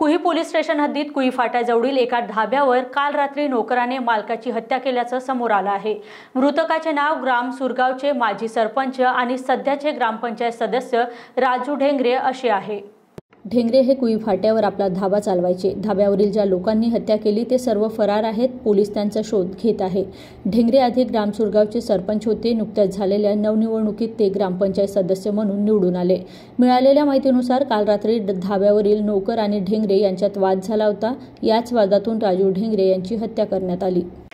कुही police station हद्दीत कुही फाट्याजवळील एका धाब्यावर काल रात्री नोकराने मालकाची हत्या केल्याचं समोर आलं आहे मृतकाचे नाव ग्राम सुरगावचे माजी सरपंच आणि सध्याचे ग्रामपंचायत सदस्य राजू ढेंगरे असे आहे ढेंगरे हे कुई फाट्यावर आपला धाबा चालवायचे धाब्यावरील ज्या लोकांनी हत्या केली ते सर्व फरार आहेत पोलीस त्यांचा शोध घेत आहे ढेंगरे आधी ग्रामसुरगावचे सरपंच होते नुकत्याच झालेल्या नवनिवडणुकीत ते ग्रामपंचायत सदस्य म्हणून निवडून आले मिळालेल्या माहितीनुसार काल रात्री धाब्यावरील नोकर आणि ढेंगरे यांच्यात वाद झाला होता याच वादातून राजू ढेंगरे यांची हत्या करण्यात आली